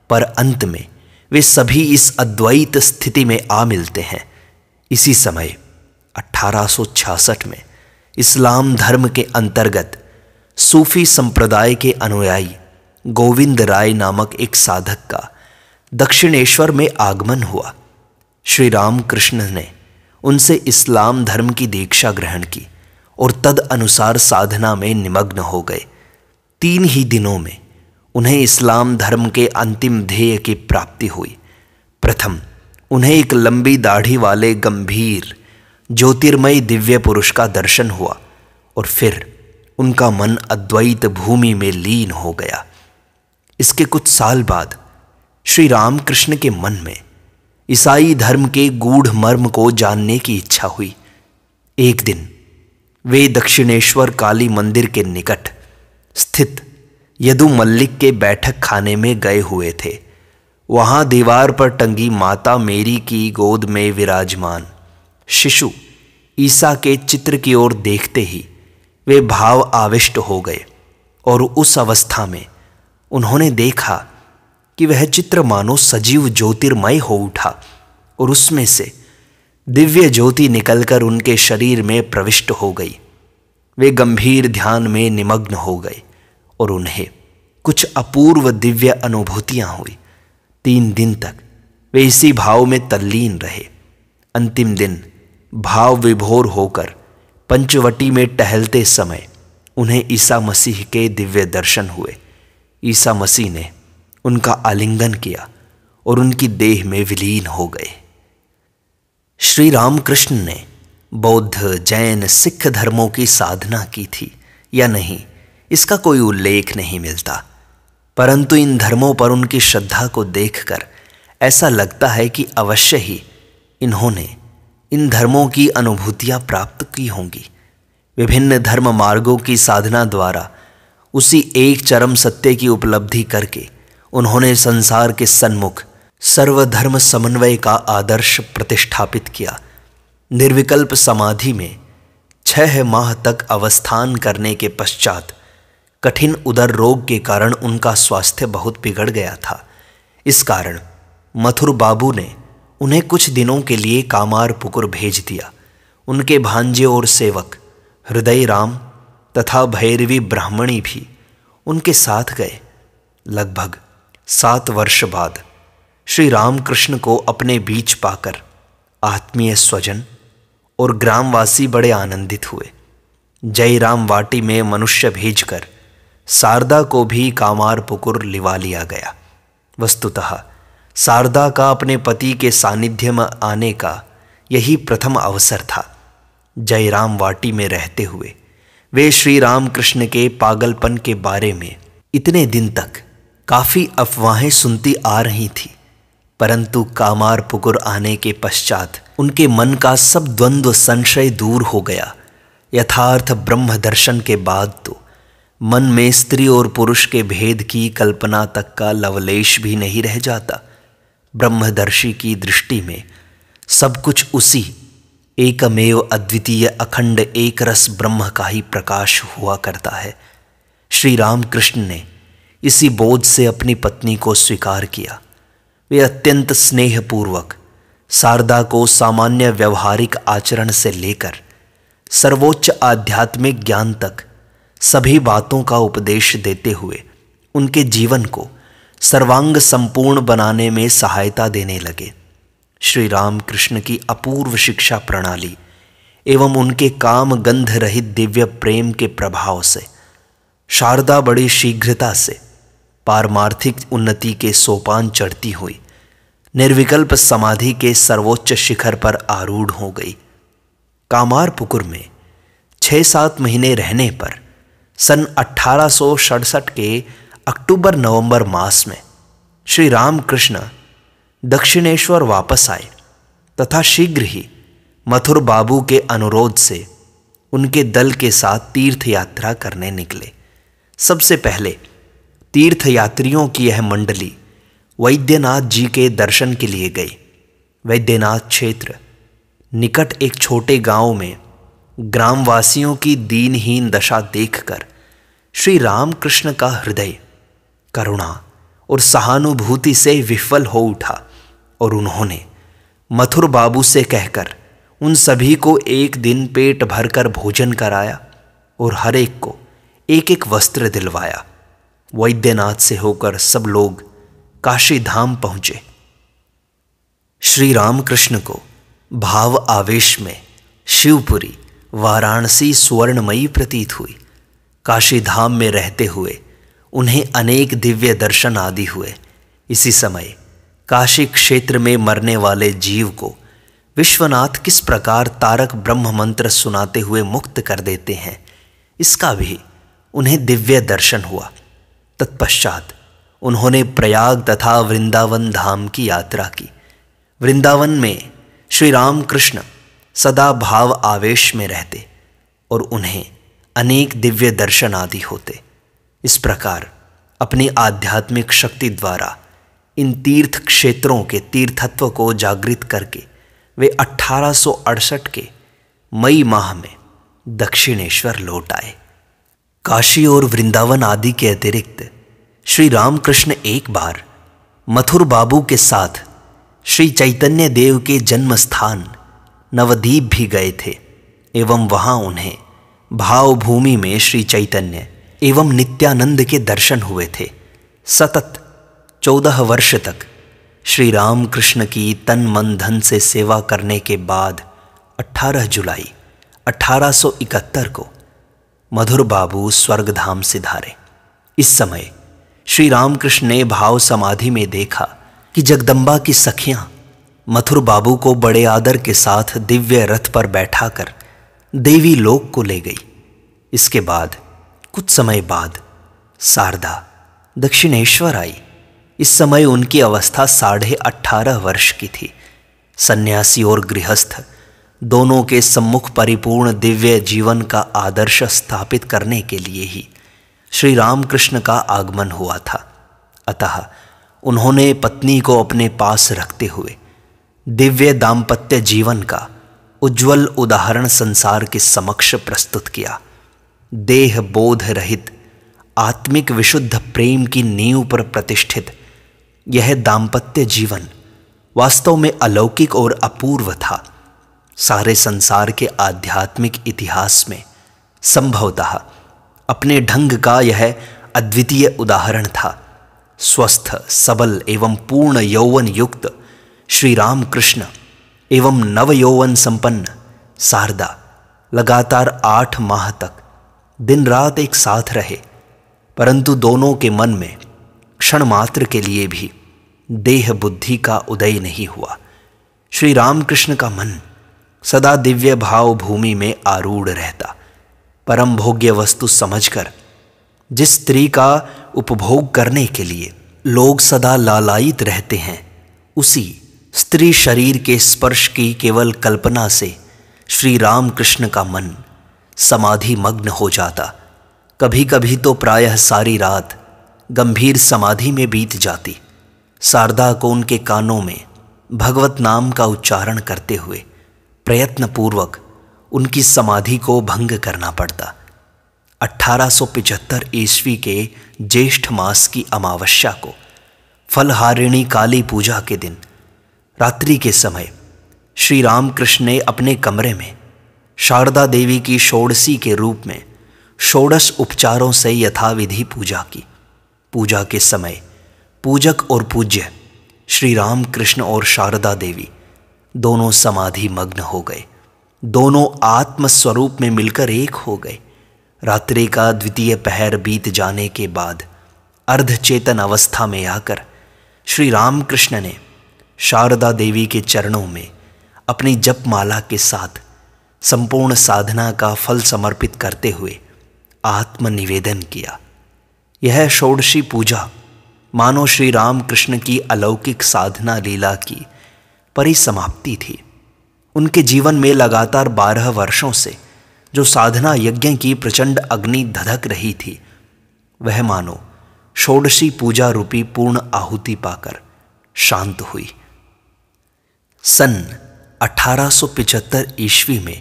पर अंत में वे सभी इस अद्वैत स्थिति में आ मिलते हैं इसी समय 1866 में इस्लाम धर्म के अंतर्गत सूफी संप्रदाय के अनुयायी गोविंद राय नामक एक साधक का दक्षिणेश्वर में आगमन हुआ श्री रामकृष्ण ने उनसे इस्लाम धर्म की दीक्षा ग्रहण की और तद अनुसार साधना में निमग्न हो गए तीन ही दिनों में उन्हें इस्लाम धर्म के अंतिम ध्येय की प्राप्ति हुई प्रथम उन्हें एक लंबी दाढ़ी वाले गंभीर ज्योतिर्मय दिव्य पुरुष का दर्शन हुआ और फिर उनका मन अद्वैत भूमि में लीन हो गया इसके कुछ साल बाद श्री रामकृष्ण के मन में ईसाई धर्म के गूढ़ मर्म को जानने की इच्छा हुई एक दिन वे दक्षिणेश्वर काली मंदिर के निकट स्थित यदु मल्लिक के बैठक खाने में गए हुए थे वहां दीवार पर टंगी माता मेरी की गोद में विराजमान शिशु ईसा के चित्र की ओर देखते ही वे भाव आविष्ट हो गए और उस अवस्था में उन्होंने देखा कि वह चित्र मानो सजीव ज्योतिर्मय हो उठा और उसमें से दिव्य ज्योति निकलकर उनके शरीर में प्रविष्ट हो गई वे गंभीर ध्यान में निमग्न हो गए और उन्हें कुछ अपूर्व दिव्य अनुभूतियां हुई तीन दिन तक वे इसी भाव में तल्लीन रहे अंतिम दिन भाव विभोर होकर पंचवटी में टहलते समय उन्हें ईसा मसीह के दिव्य दर्शन हुए ईसा मसीह ने उनका आलिंगन किया और उनकी देह में विलीन हो गए श्री रामकृष्ण ने बौद्ध जैन सिख धर्मों की साधना की थी या नहीं इसका कोई उल्लेख नहीं मिलता परंतु इन धर्मों पर उनकी श्रद्धा को देखकर ऐसा लगता है कि अवश्य ही इन्होंने इन धर्मों की अनुभूतियाँ प्राप्त की होंगी विभिन्न धर्म मार्गों की साधना द्वारा उसी एक चरम सत्य की उपलब्धि करके उन्होंने संसार के सन्मुख सर्वधर्म समन्वय का आदर्श प्रतिष्ठापित किया निर्विकल्प समाधि में छह माह तक अवस्थान करने के पश्चात कठिन उदर रोग के कारण उनका स्वास्थ्य बहुत बिगड़ गया था इस कारण मथुर बाबू ने उन्हें कुछ दिनों के लिए कामार पुकुर भेज दिया उनके भांजे और सेवक हृदय राम तथा भैरवी ब्राह्मणी भी उनके साथ गए लगभग सात वर्ष बाद श्री रामकृष्ण को अपने बीच पाकर आत्मीय स्वजन और ग्रामवासी बड़े आनंदित हुए जय राम वाटी में मनुष्य भेजकर शारदा को भी कामार पुकुर लिवा लिया गया वस्तुतः शारदा का अपने पति के सानिध्य में आने का यही प्रथम अवसर था जयराम वाटी में रहते हुए वे श्री राम कृष्ण के पागलपन के बारे में इतने दिन तक काफ़ी अफवाहें सुनती आ रही थी परंतु कामार पुकुर आने के पश्चात उनके मन का सब द्वंद्व संशय दूर हो गया यथार्थ ब्रह्म दर्शन के बाद तो मन में स्त्री और पुरुष के भेद की कल्पना तक का लवलेश भी नहीं रह जाता ब्रह्मदर्शी की दृष्टि में सब कुछ उसी एकमेव अद्वितीय अखंड एक रस ब्रह्म का ही प्रकाश हुआ करता है श्री रामकृष्ण ने इसी बोध से अपनी पत्नी को स्वीकार किया वे अत्यंत स्नेहपूर्वक शारदा को सामान्य व्यवहारिक आचरण से लेकर सर्वोच्च आध्यात्मिक ज्ञान तक सभी बातों का उपदेश देते हुए उनके जीवन को सर्वांग संपूर्ण बनाने में सहायता देने लगे श्री राम कृष्ण की अपूर्व शिक्षा प्रणाली एवं उनके काम गंध रहित दिव्य प्रेम के प्रभाव से शारदा बड़ी शीघ्रता से पारमार्थिक उन्नति के सोपान चढ़ती हुई निर्विकल्प समाधि के सर्वोच्च शिखर पर आरूढ़ हो गई कामार पुकुर में छह सात महीने रहने पर सन अठारह के अक्टूबर नवंबर मास में श्री रामकृष्ण दक्षिणेश्वर वापस आए तथा शीघ्र ही मथुर बाबू के अनुरोध से उनके दल के साथ तीर्थ यात्रा करने निकले सबसे पहले तीर्थ यात्रियों की यह मंडली वैद्यनाथ जी के दर्शन के लिए गई वैद्यनाथ क्षेत्र निकट एक छोटे गांव में ग्रामवासियों की दीनहीन दशा देखकर श्री रामकृष्ण का हृदय करुणा और सहानुभूति से विफल हो उठा और उन्होंने मथुर बाबू से कहकर उन सभी को एक दिन पेट भरकर भोजन कराया और हर एक को एक एक वस्त्र दिलवाया वैद्यनाथ से होकर सब लोग काशी धाम पहुंचे श्री रामकृष्ण को भाव आवेश में शिवपुरी वाराणसी स्वर्णमयी प्रतीत हुई काशी धाम में रहते हुए उन्हें अनेक दिव्य दर्शन आदि हुए इसी समय काशी क्षेत्र में मरने वाले जीव को विश्वनाथ किस प्रकार तारक ब्रह्म मंत्र सुनाते हुए मुक्त कर देते हैं इसका भी उन्हें दिव्य दर्शन हुआ तत्पश्चात उन्होंने प्रयाग तथा वृंदावन धाम की यात्रा की वृंदावन में श्री राम कृष्ण सदा भाव आवेश में रहते और उन्हें अनेक दिव्य दर्शन आदि होते इस प्रकार अपनी आध्यात्मिक शक्ति द्वारा इन तीर्थ क्षेत्रों के तीर्थत्व को जागृत करके वे अठारह के मई माह में दक्षिणेश्वर लौट आए काशी और वृंदावन आदि के अतिरिक्त श्री रामकृष्ण एक बार मथुर बाबू के साथ श्री चैतन्य देव के जन्म स्थान नवदीप भी गए थे एवं वहां उन्हें भावभूमि में श्री चैतन्य एवं नित्यानंद के दर्शन हुए थे सतत चौदह वर्ष तक श्री रामकृष्ण की तन मन धन से सेवा करने के बाद 18 जुलाई 1871 को मधुर बाबू स्वर्गधाम से धारे इस समय श्री रामकृष्ण ने भाव समाधि में देखा कि जगदम्बा की सखियां मथुर बाबू को बड़े आदर के साथ दिव्य रथ पर बैठाकर देवी लोक को ले गई इसके बाद कुछ समय बाद शारदा दक्षिणेश्वर आई इस समय उनकी अवस्था साढ़े अठारह वर्ष की थी सन्यासी और गृहस्थ दोनों के सम्मुख परिपूर्ण दिव्य जीवन का आदर्श स्थापित करने के लिए ही श्री रामकृष्ण का आगमन हुआ था अतः उन्होंने पत्नी को अपने पास रखते हुए दिव्य दाम्पत्य जीवन का उज्जवल उदाहरण संसार के समक्ष प्रस्तुत किया देह बोध रहित आत्मिक विशुद्ध प्रेम की नींव पर प्रतिष्ठित यह दाम्पत्य जीवन वास्तव में अलौकिक और अपूर्व था सारे संसार के आध्यात्मिक इतिहास में संभवतः अपने ढंग का यह अद्वितीय उदाहरण था स्वस्थ सबल एवं पूर्ण यौवन युक्त श्री राम कृष्ण एवं नव यौवन संपन्न शारदा लगातार आठ माह तक दिन रात एक साथ रहे परंतु दोनों के मन में क्षण मात्र के लिए भी देह बुद्धि का उदय नहीं हुआ श्री रामकृष्ण का मन सदा दिव्य भाव भूमि में आरूढ़ रहता परम भोग्य वस्तु समझकर जिस स्त्री का उपभोग करने के लिए लोग सदा लालायित रहते हैं उसी स्त्री शरीर के स्पर्श की केवल कल्पना से श्री राम कृष्ण का मन समाधि मग्न हो जाता कभी कभी तो प्रायः सारी रात गंभीर समाधि में बीत जाती शारदा को उनके कानों में भगवत नाम का उच्चारण करते हुए प्रयत्नपूर्वक उनकी समाधि को भंग करना पड़ता 1875 ईस्वी के ज्येष्ठ मास की अमावस्या को फलहारिणी काली पूजा के दिन रात्रि के समय श्री रामकृष्ण ने अपने कमरे में शारदा देवी की षोड़सी के रूप में षोड़श उपचारों से यथाविधि पूजा की पूजा के समय पूजक और पूज्य श्री रामकृष्ण और शारदा देवी दोनों समाधि मग्न हो गए दोनों आत्मस्वरूप में मिलकर एक हो गए रात्रि का द्वितीय पहर बीत जाने के बाद अर्धचेतन अवस्था में आकर श्री रामकृष्ण ने शारदा देवी के चरणों में अपनी जपमाला के साथ संपूर्ण साधना का फल समर्पित करते हुए आत्मनिवेदन किया यह षोडशी पूजा मानो श्री रामकृष्ण की अलौकिक साधना लीला की परिसमाप्ति थी उनके जीवन में लगातार बारह वर्षों से जो साधना यज्ञ की प्रचंड अग्नि धधक रही थी वह मानो षोडशी पूजा रूपी पूर्ण आहुति पाकर शांत हुई सन 1875 ईस्वी में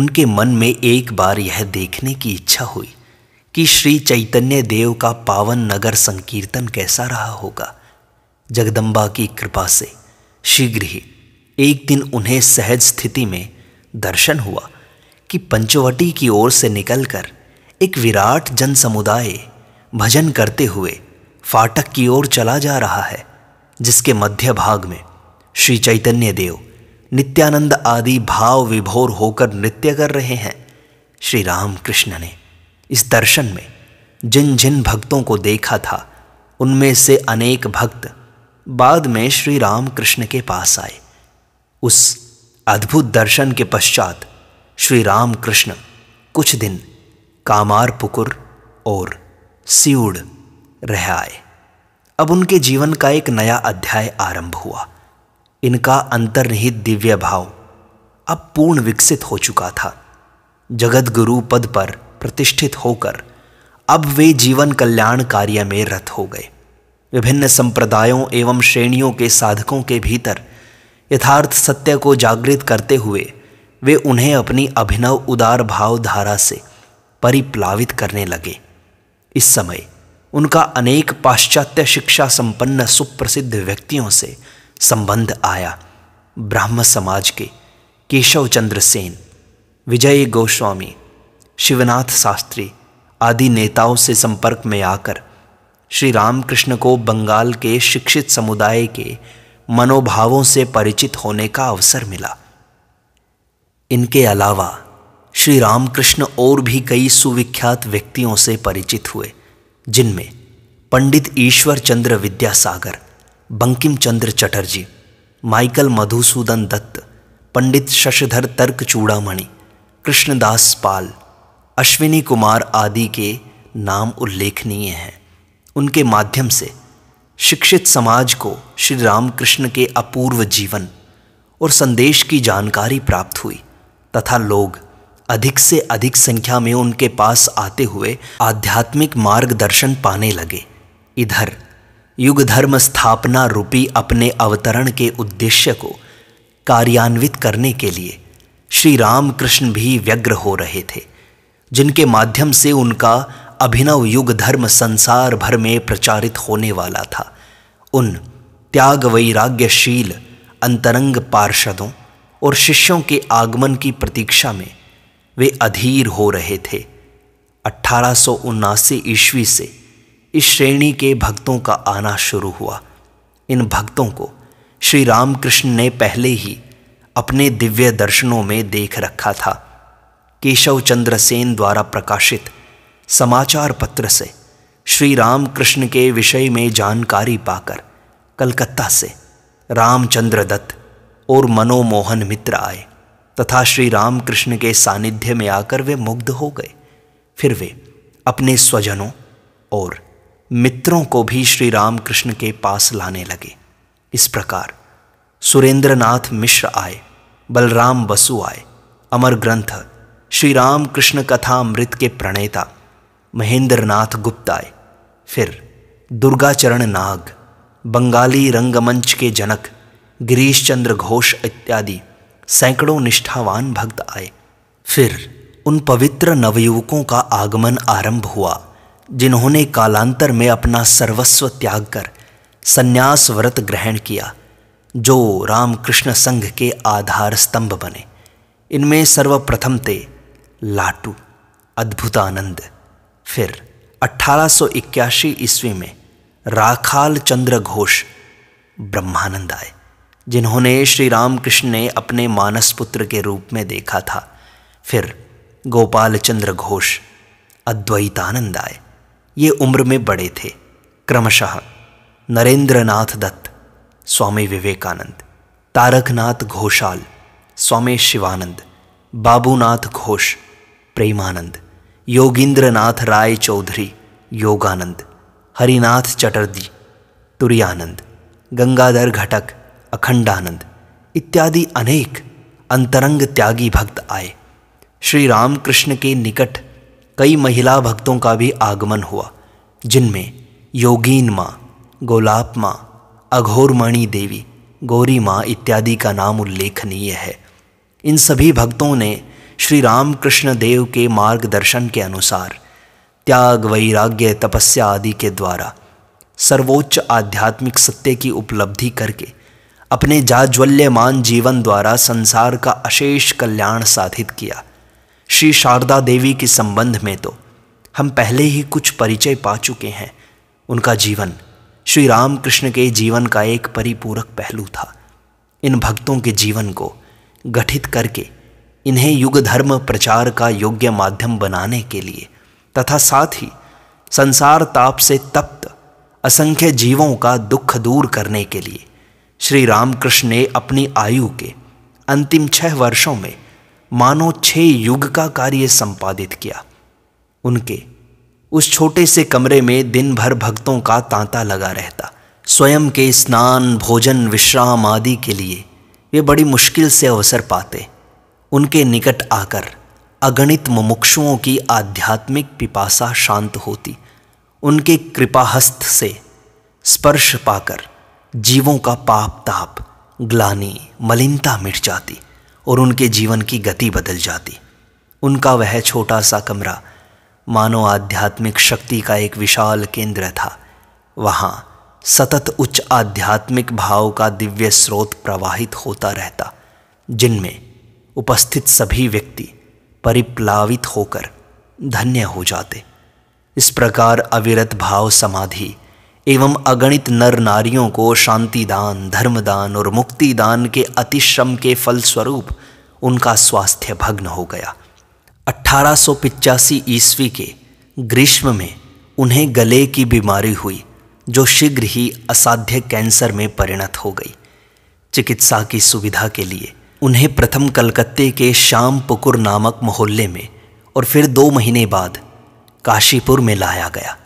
उनके मन में एक बार यह देखने की इच्छा हुई कि श्री चैतन्य देव का पावन नगर संकीर्तन कैसा रहा होगा जगदम्बा की कृपा से शीघ्र ही एक दिन उन्हें सहज स्थिति में दर्शन हुआ कि पंचवटी की ओर से निकलकर एक विराट जन समुदाय भजन करते हुए फाटक की ओर चला जा रहा है जिसके मध्य भाग में श्री चैतन्य देव नित्यानंद आदि भाव विभोर होकर नृत्य कर रहे हैं श्री राम कृष्ण ने इस दर्शन में जिन जिन भक्तों को देखा था उनमें से अनेक भक्त बाद में श्री राम कृष्ण के पास आए उस अद्भुत दर्शन के पश्चात श्री राम कृष्ण कुछ दिन कामार पुकुर और सीउड रह आए अब उनके जीवन का एक नया अध्याय आरंभ हुआ इनका अंतर्निहित दिव्य भाव अब पूर्ण विकसित हो चुका था जगत गुरु पद पर प्रतिष्ठित होकर अब वे जीवन कल्याण कार्य में रत हो गए विभिन्न संप्रदायों एवं श्रेणियों के साधकों के भीतर यथार्थ सत्य को जागृत करते हुए वे उन्हें अपनी अभिनव उदार भावधारा से परिप्लावित करने लगे इस समय उनका अनेक पाश्चात्य शिक्षा संपन्न सुप्रसिद्ध व्यक्तियों से संबंध आया ब्राह्म समाज के केशव चंद्र सेन विजय गोस्वामी शिवनाथ शास्त्री आदि नेताओं से संपर्क में आकर श्री रामकृष्ण को बंगाल के शिक्षित समुदाय के मनोभावों से परिचित होने का अवसर मिला इनके अलावा श्री रामकृष्ण और भी कई सुविख्यात व्यक्तियों से परिचित हुए जिनमें पंडित ईश्वर चंद्र विद्यासागर बंकिम चंद्र चटर्जी माइकल मधुसूदन दत्त पंडित शशधर तर्क चूड़ामणि कृष्णदास पाल अश्विनी कुमार आदि के नाम उल्लेखनीय हैं उनके माध्यम से शिक्षित समाज को श्री रामकृष्ण के अपूर्व जीवन और संदेश की जानकारी प्राप्त हुई तथा लोग अधिक से अधिक संख्या में उनके पास आते हुए आध्यात्मिक मार्गदर्शन पाने लगे इधर युग धर्म स्थापना रूपी अपने अवतरण के उद्देश्य को कार्यान्वित करने के लिए श्री रामकृष्ण भी व्यग्र हो रहे थे जिनके माध्यम से उनका अभिनव युग धर्म संसार भर में प्रचारित होने वाला था उन त्याग वैराग्यशील अंतरंग पार्षदों और शिष्यों के आगमन की प्रतीक्षा में वे अधीर हो रहे थे अठारह ईस्वी से इस श्रेणी के भक्तों का आना शुरू हुआ इन भक्तों को श्री रामकृष्ण ने पहले ही अपने दिव्य दर्शनों में देख रखा था केशव चंद्र सेन द्वारा प्रकाशित समाचार पत्र से श्री राम कृष्ण के विषय में जानकारी पाकर कलकत्ता से रामचंद्र दत्त और मनोमोहन मित्र आए तथा श्री रामकृष्ण के सानिध्य में आकर वे मुग्ध हो गए फिर वे अपने स्वजनों और मित्रों को भी श्री रामकृष्ण के पास लाने लगे इस प्रकार सुरेंद्रनाथ मिश्र आए बलराम बसु आए अमर ग्रंथ श्री राम कृष्ण कथा अमृत के प्रणेता महेंद्रनाथ गुप्ता फिर दुर्गाचरण नाग बंगाली रंगमंच के जनक गिरीश चंद्र घोष इत्यादि सैकड़ों निष्ठावान भक्त आए फिर उन पवित्र नवयुवकों का आगमन आरंभ हुआ जिन्होंने कालांतर में अपना सर्वस्व त्याग कर संन्यास व्रत ग्रहण किया जो रामकृष्ण संघ के आधार स्तंभ बने इनमें सर्वप्रथम थे लाटू अद्भुतानंद फिर 1881 ईस्वी में राखाल चंद्र घोष ब्रह्मानंद आए जिन्होंने श्री रामकृष्ण ने अपने मानस पुत्र के रूप में देखा था फिर गोपाल चंद्र घोष अद्वैतानंद आए ये उम्र में बड़े थे क्रमशः नरेंद्रनाथ दत्त स्वामी विवेकानंद तारकनाथ घोषाल स्वामी शिवानंद बाबूनाथ घोष प्रेमानंद योगिंद्रनाथ राय चौधरी योगानंद हरिनाथ चटर्जी तुरानंद गंगाधर घटक अखंडानंद इत्यादि अनेक अंतरंग त्यागी भक्त आए श्री रामकृष्ण के निकट कई महिला भक्तों का भी आगमन हुआ जिनमें योगीन माँ गोलाप माँ अघोरमणि देवी गौरी माँ इत्यादि का नाम उल्लेखनीय है इन सभी भक्तों ने श्री रामकृष्ण देव के मार्गदर्शन के अनुसार त्याग वैराग्य तपस्या आदि के द्वारा सर्वोच्च आध्यात्मिक सत्य की उपलब्धि करके अपने जाज्वल्यमान जीवन द्वारा संसार का अशेष कल्याण साधित किया श्री शारदा देवी के संबंध में तो हम पहले ही कुछ परिचय पा चुके हैं उनका जीवन श्री रामकृष्ण के जीवन का एक परिपूरक पहलू था इन भक्तों के जीवन को गठित करके इन्हें युग धर्म प्रचार का योग्य माध्यम बनाने के लिए तथा साथ ही संसार ताप से तप्त असंख्य जीवों का दुख दूर करने के लिए श्री रामकृष्ण ने अपनी आयु के अंतिम छह वर्षों में मानो छे युग का कार्य संपादित किया उनके उस छोटे से कमरे में दिन भर भक्तों का तांता लगा रहता स्वयं के स्नान भोजन विश्राम आदि के लिए वे बड़ी मुश्किल से अवसर पाते उनके निकट आकर अगणित मुमुक्षुओं की आध्यात्मिक पिपासा शांत होती उनके कृपाहस्त से स्पर्श पाकर जीवों का पाप ताप ग्लानी मलिनता मिट जाती और उनके जीवन की गति बदल जाती उनका वह छोटा सा कमरा मानो आध्यात्मिक शक्ति का एक विशाल केंद्र था वहाँ सतत उच्च आध्यात्मिक भाव का दिव्य स्रोत प्रवाहित होता रहता जिनमें उपस्थित सभी व्यक्ति परिप्लावित होकर धन्य हो जाते इस प्रकार अविरत भाव समाधि एवं अगणित नर नारियों को शांति दान धर्मदान और मुक्ति दान के अतिश्रम के फलस्वरूप उनका स्वास्थ्य भग्न हो गया अठारह ईस्वी के ग्रीष्म में उन्हें गले की बीमारी हुई जो शीघ्र ही असाध्य कैंसर में परिणत हो गई चिकित्सा की सुविधा के लिए उन्हें प्रथम कलकत्ते के श्याम पुकुर नामक मोहल्ले में और फिर दो महीने बाद काशीपुर में लाया गया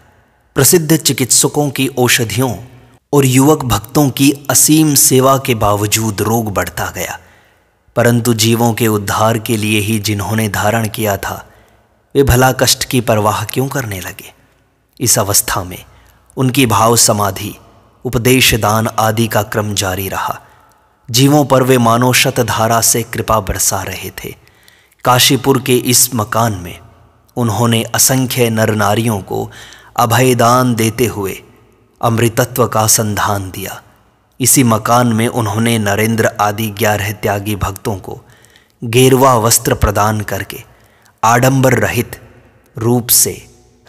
प्रसिद्ध चिकित्सकों की औषधियों और युवक भक्तों की असीम सेवा के बावजूद रोग बढ़ता गया परंतु जीवों के उद्धार के लिए ही जिन्होंने धारण किया था वे भला कष्ट की परवाह क्यों करने लगे इस अवस्था में उनकी भाव समाधि उपदेश दान आदि का क्रम जारी रहा जीवों पर वे मानो शतधारा से कृपा बरसा रहे थे काशीपुर के इस मकान में उन्होंने असंख्य नर नारियों को अभयदान देते हुए अमृतत्व का संधान दिया इसी मकान में उन्होंने नरेंद्र आदि ग्यारह त्यागी भक्तों को गेरवा वस्त्र प्रदान करके आडंबर रहित रूप से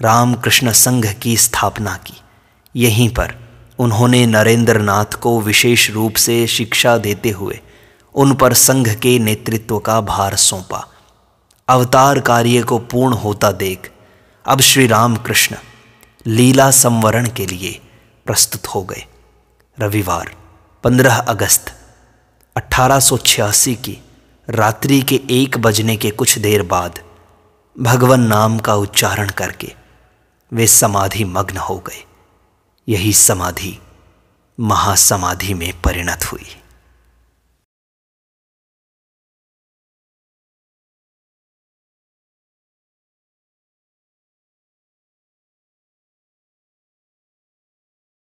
रामकृष्ण संघ की स्थापना की यहीं पर उन्होंने नरेंद्र नाथ को विशेष रूप से शिक्षा देते हुए उन पर संघ के नेतृत्व का भार सौंपा अवतार कार्य को पूर्ण होता देख अब श्री रामकृष्ण लीला संवरण के लिए प्रस्तुत हो गए रविवार 15 अगस्त 1886 की रात्रि के एक बजने के कुछ देर बाद भगवान नाम का उच्चारण करके वे समाधि मग्न हो गए यही समाधि महासमाधि में परिणत हुई